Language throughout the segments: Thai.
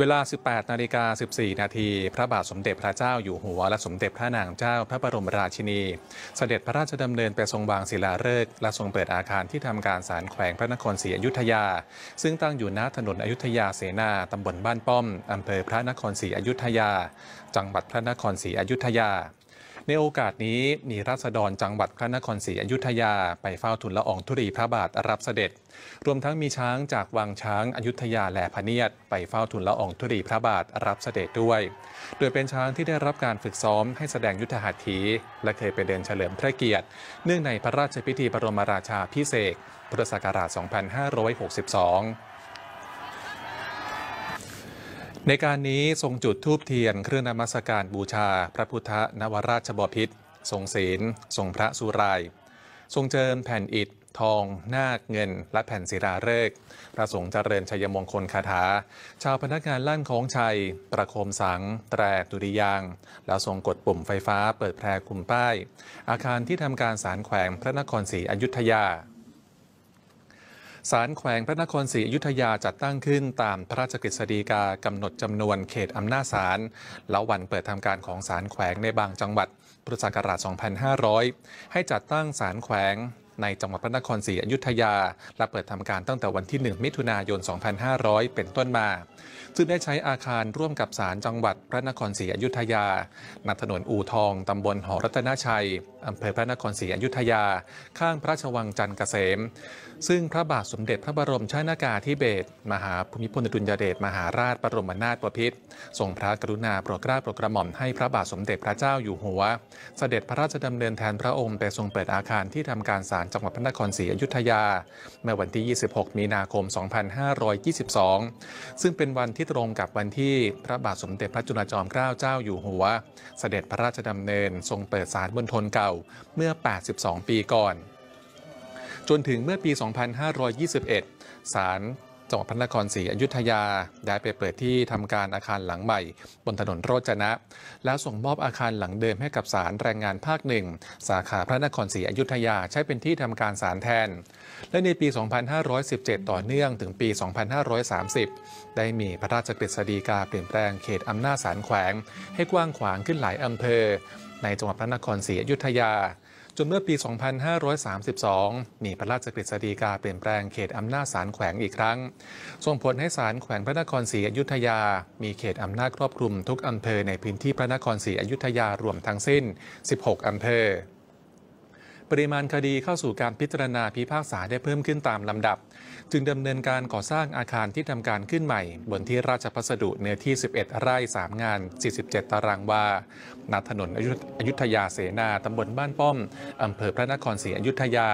เวลา 18 นาฬิกา 14 นาที พระบาทสมเด็จพระเจ้าอยู่หัว และสมเด็จพระนางเจ้าพระบรมราชินี เสด็จพระราชดำเนินไปทรงวางศิลาฤกษ์และทรงเปิดอาคารที่ทำการศาลแขวงพระนครศรีอยุธยา ซึ่งตั้งอยู่ณถนนอยุธยาเสนาตำบลบ้านป้อมอำเภอพระนครศรีอยุธยา จังหวัดพระนครศรีอยุธยาในโอกาสนี้มีราษฎรจังหวัดพระนครศรีอยุธยาไปเฝ้าทุนละอองธุรีพระบาทรับเสด็จ รวมทั้งมีช้างจากวังช้างอยุธยาและพเนียดไปเฝ้าทุนละอองธุรีพระบาทรับเสด็จด้วย โดยเป็นช้างที่ได้รับการฝึกซ้อมให้แสดงยุทธหัตถี และเคยไปเดินเฉลิมพระเกียรติเนื่องในพระราชพิธีบรมราชาพิเศษพุทธศักราช 2562ในการนี้ทรงจุดธูปเทียนเครื่องนมัสการบูชา พระพุทธนวราชบพิษทรงศีลทรงพระสุรายทรงเจิมแผ่นอิฐทอง นาคเงิน และแผ่นศิลาฤกษ์พระสงฆ์เจริญชัยมงคลคาถาชาวพนักงานลั่นของชัย ประโคมสัง แตรดุริยาง แล้วทรงกดปุ่มไฟฟ้าเปิดแพร่คุมป้าย อาคารที่ทำการสารแขวงพระนครศรีอยุธยาศาลแขวงพระนครศรีอยุธยาจัดตั้งขึ้นตามพระราชกฤษฎีกา กำหนดจำนวนเขตอำนาจศาลแล้ววันเปิดทำการของศาลแขวงในบางจังหวัด พุทธศักราช 2500 ให้จัดตั้งศาลแขวงในจังหวัดพระนครศรีอยุธยา และเปิดทำการตั้งแต่วันที่ 1 มิถุนายน 2500 เป็นต้นมา ซึ่งได้ใช้อาคารร่วมกับศาลจังหวัดพระนครศรีอยุธยาณถนนอู่ทอง ตำบลหอรัตนชัย อำเภอพระนครศรีอยุธยา ข้างพระราชวังจันทร์เกษม ซึ่งพระบาทสมเด็จพระบรมชนากาธิเบศรมหาภูมิพลอดุลยเดชมหาราชบรมนาถบพิตรทรงพระกรุณาโปรดเกล้าโปรดกระหม่อมให้พระบาทสมเด็จพระเจ้าอยู่หัวเสด็จพระราชดำเนินแทนพระองค์ไปทรงเปิดอาคารที่ทำการศาลจังหวัดพระนครศรีอยุธยาเมื่อวันที่ 26 มีนาคม 2522 ซึ่งเป็นวันที่ตรงกับวันที่พระบาทสมเด็จพระจุลจอมเกล้าเจ้าอยู่หัว เสด็จพระราชดำเนินทรงเปิดสารบนทนเก่าเมื่อ 82 ปีก่อน จนถึงเมื่อปี 2521สารจังหวัดพระนครศรีอยุธยาได้ไปเปิดที่ทำการอาคารหลังใหม่บนถนนโรจนะ แล้วส่งมอบอาคารหลังเดิมให้กับศาลแรงงานภาคหนึ่ง สาขาพระนครศรีอยุธยาใช้เป็นที่ทำการศาลแทน และในปี 2517 ต่อเนื่องถึงปี 2530 ได้มีพระราชกฤษฎีกาเปลี่ยนแปลงเขตอำนาจศาลแขวง ให้กว้างขวางขึ้นหลายอำเภอ ในจังหวัดพระนครศรีอยุธยาจนเมื่อปี 2532 มีพระราชกฤษฎีกาเปลี่ยนแปลงเขตอำนาจศาลแขวงอีกครั้ง ส่งผลให้ศาลแขวงพระนครศรีอยุธยา มีเขตอำนาจครอบคลุม ทุกอำเภอในพื้นที่พระนครศรีอยุธยารวมทั้งสิ้น 16 อำเภอปริมาณคดีเข้าสู่การพิจารณาพิพากษาได้เพิ่มขึ้นตามลำดับ จึงดำเนินการก่อสร้างอาคารที่ทำการขึ้นใหม่ บนที่ราชพัสดุ เนื้อที่ 11 ไร่3งาน 47 ตารางวา ณ ถนนอยุธยาเสนาตำบลบ้านป้อมอำเภอพระนครศรีอยุธยา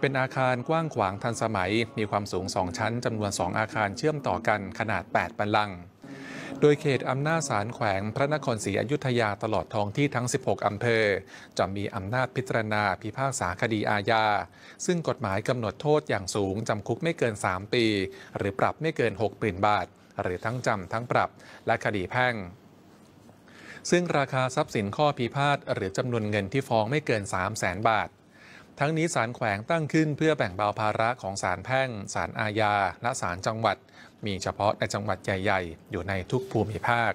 เป็นอาคารกว้างขวางทันสมัย มีความสูง 2 ชั้นจำนวน 2 อาคารเชื่อมต่อกันขนาด 8 บันลังโดยเขตอำนาจศาลแขวงพระนครศรีอยุธยาตลอดท้องที่ทั้ง 16 อำเภอจะมีอำนาจพิจารณา พิพากษาคดีอาญา ซึ่งกฎหมายกำหนดโทษอย่างสูง จำคุกไม่เกิน 3 ปี หรือปรับไม่เกิน 6ปืนบาทหรือทั้งจำ ทั้งปรับและคดีแพ่ง ซึ่งราคาทรัพย์สินข้อพิพาทหรือจำนวนเงินที่ฟ้องไม่เกิน 3 0 0แสนบาท ทั้งนี้ศาลแขวงตั้งขึ้นเพื่อแบ่งเบาภาระของศาลแพ่ง ศาลอาญา และศาลจังหวัดมีเฉพาะในจังหวัดใหญ่ ๆ อยู่ในทุกภูมิภาค